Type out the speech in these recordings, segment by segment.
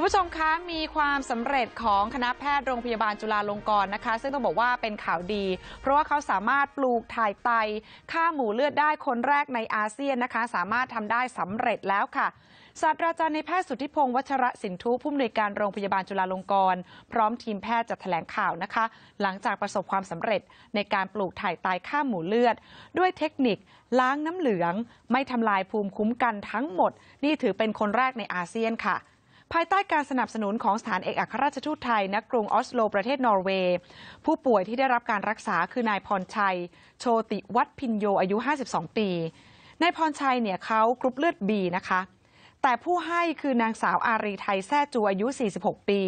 คุณผู้ชมคะมีความสำเร็จของคณะแพทย์โรงพยาบาลจุฬาลงกรณ์นะคะ ซึ่งต้องบอกว่าเป็นข่าวดี เพราะว่าเขาสามารถปลูกถ่ายไตค่าหมูเลือดได้คนแรกในอาเซียนนะคะ สามารถทำได้สำเร็จแล้วค่ะศาสตราจารย์ในแพทย์สุทธิพงศ์วัชระสินทุผู้อำนวยการโรงพยาบาลจุฬาลงกรณ์พร้อมทีมแพทย์จัดแถลงข่าวนะคะ หลังจากประสบความสำเร็จในการปลูกถ่ายไตค่าหมูเลือด ด้วยเทคนิคล้างน้ำเหลืองไม่ทำลายภูมิคุ้มกันทั้งหมด นี่ถือเป็นคนแรกในอาเซียนค่ะภายใต้การสนับสนุนของสถานเอกอัครราชทูตไทยณกรุงออสโลประเทศนอร์เวย์ ผู้ป่วยที่ได้รับการรักษาคือนายพรชัยโชติวัฒพินโยอายุ 52 ปีนายพรชัยเนี่ยเขากรุ๊ปเลือดบีนะคะ แต่ผู้ให้คือนางสาวอารีไทยแซ่จูอายุ 46 ปี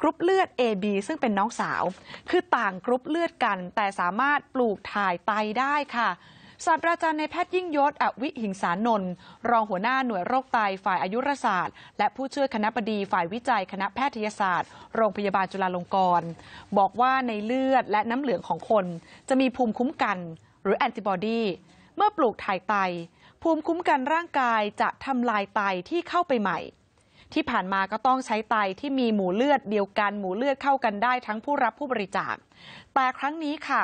กรุ๊ปเลือด AB ซึ่งเป็นน้องสาว คือต่างกรุ๊ปเลือดกัน แต่สามารถปลูกถ่ายไตได้ค่ะศาสตราจารย์ในแพทย์ยิ่งยศอวิหิงสานนท์รองหัวหน้าหน่วยโรคไตฝ่ายอายุรศาสตร์ และผู้ช่วยคณะบดีฝ่ายวิจัยคณะแพทยศาสตร์ โรงพยาบาลจุฬาลงกรณ์บอกว่าในเลือดและน้ำเหลืองของคน จะมีภูมิคุ้มกัน หรือแอนติบอดี เมื่อปลูกถ่ายไต ภูมิคุ้มกันร่างกายจะทำลายไตที่เข้าไปใหม่ ที่ผ่านมาก็ต้องใช้ไตที่มีหมู่เลือดเดียวกัน หมู่เลือดเข้ากันได้ทั้งผู้รับผู้บริจาคแต่ครั้งนี้ค่ะ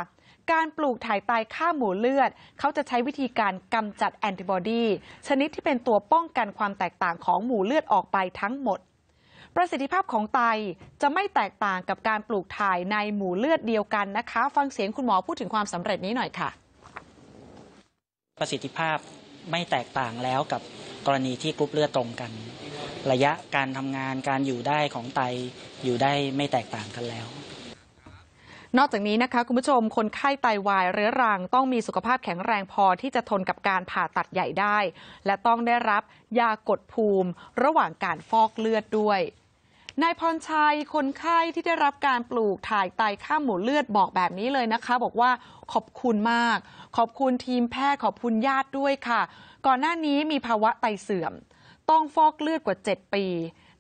การปลูกถ่ายไตฆ่าหมูเลือด เขาจะใช้วิธีการกำจัดแอนติบอดีชนิดที่เป็นตัวป้องกันความแตกต่างของหมูเลือดออกไปทั้งหมด ประสิทธิภาพของไตจะไม่แตกต่างกับการปลูกถ่ายในหมูเลือดเดียวกันนะคะ ฟังเสียงคุณหมอพูดถึงความสำเร็จนี้หน่อยค่ะ ประสิทธิภาพไม่แตกต่างแล้วกับกรณีที่กรุ๊ปเลือดตรงกัน ระยะการทำงานการอยู่ได้ของไตอยู่ได้ไม่แตกต่างกันแล้วนอกจากนี้นะคะคุณผู้ชมคนไข้ไตาวาย เรื้อรังต้องมีสุขภาพแข็งแรงพอที่จะทนกับการผ่าตัดใหญ่ได้ และต้องได้รับยากดภูมิระหว่างการฟอกเลือดด้วยนายพรชัยคนไข้ที่ได้รับการปลูกถ่ายไตข้ามหมูเลือดบอกแบบนี้เลยนะคะ บอกว่าขอบคุณมาก ขอบคุณทีมแพทย์ขอบคุณญาติด้วยค่ะ ก่อนหน้านี้มีภาวะไตเสื่อม ต้องฟอกเลือดกว่า 7 ปี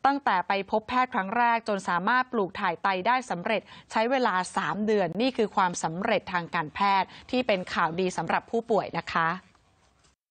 ตั้งแต่ไปพบแพทย์ครั้งแรกจนสามารถปลูกถ่ายไตได้สำเร็จ ใช้เวลา 3 เดือนนี่คือความสำเร็จทางการแพทย์ที่เป็นข่าวดีสำหรับผู้ป่วยนะคะ